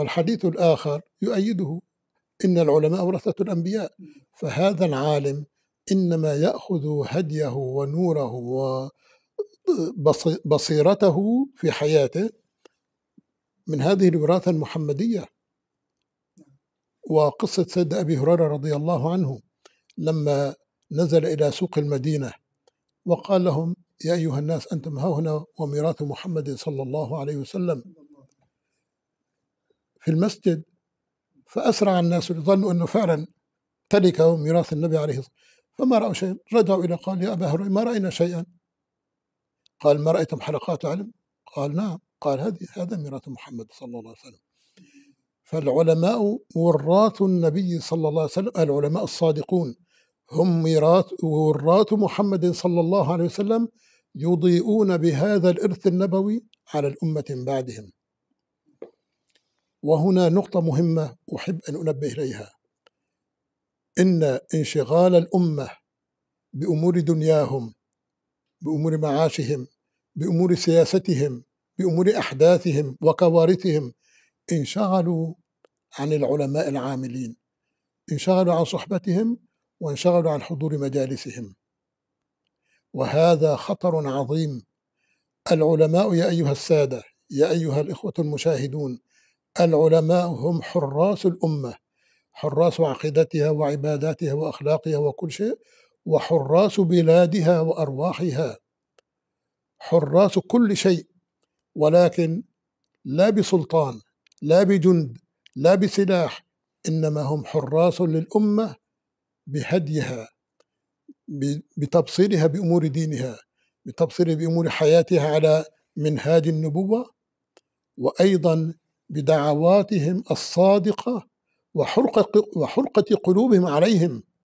والحديث الآخر يؤيده إن العلماء ورثة الأنبياء فهذا العالم إنما يأخذ هديه ونوره وبصيرته في حياته من هذه الوراثة المحمدية وقصة سيد أبي هريرة رضي الله عنه لما نزل إلى سوق المدينة وقال لهم يا أيها الناس أنتم هنا وميراث محمد صلى الله عليه وسلم في المسجد فأسرع الناس ظنوا أنه فعلا تركه ميراث النبي عليه الصلاة والسلام فما رأوا شيئا رجعوا إلى قال يا أبا هريرة ما رأينا شيئا قال ما رأيتم حلقات علم قال نعم قال هذه هذا ميراث محمد صلى الله عليه وسلم فالعلماء وراث النبي صلى الله عليه وسلم العلماء الصادقون هم ميراث وراث محمد صلى الله عليه وسلم يضيئون بهذا الإرث النبوي على الأمة من بعدهم وهنا نقطة مهمة أحب أن أنبه إليها إن انشغال الأمة بأمور دنياهم بأمور معاشهم بأمور سياستهم بأمور أحداثهم وكوارثهم انشغلوا عن العلماء العاملين انشغلوا عن صحبتهم وانشغلوا عن حضور مجالسهم وهذا خطر عظيم العلماء يا أيها السادة يا أيها الإخوة المشاهدون العلماء هم حراس الأمة حراس عقيدتها وعباداتها وأخلاقها وكل شيء وحراس بلادها وأرواحها حراس كل شيء ولكن لا بسلطان لا بجند لا بسلاح إنما هم حراس للأمة بهديها بتبصيرها بأمور دينها بتبصيرها بأمور حياتها على منهاج النبوة وأيضا بدعواتهم الصادقه وحرقه قلوبهم عليهم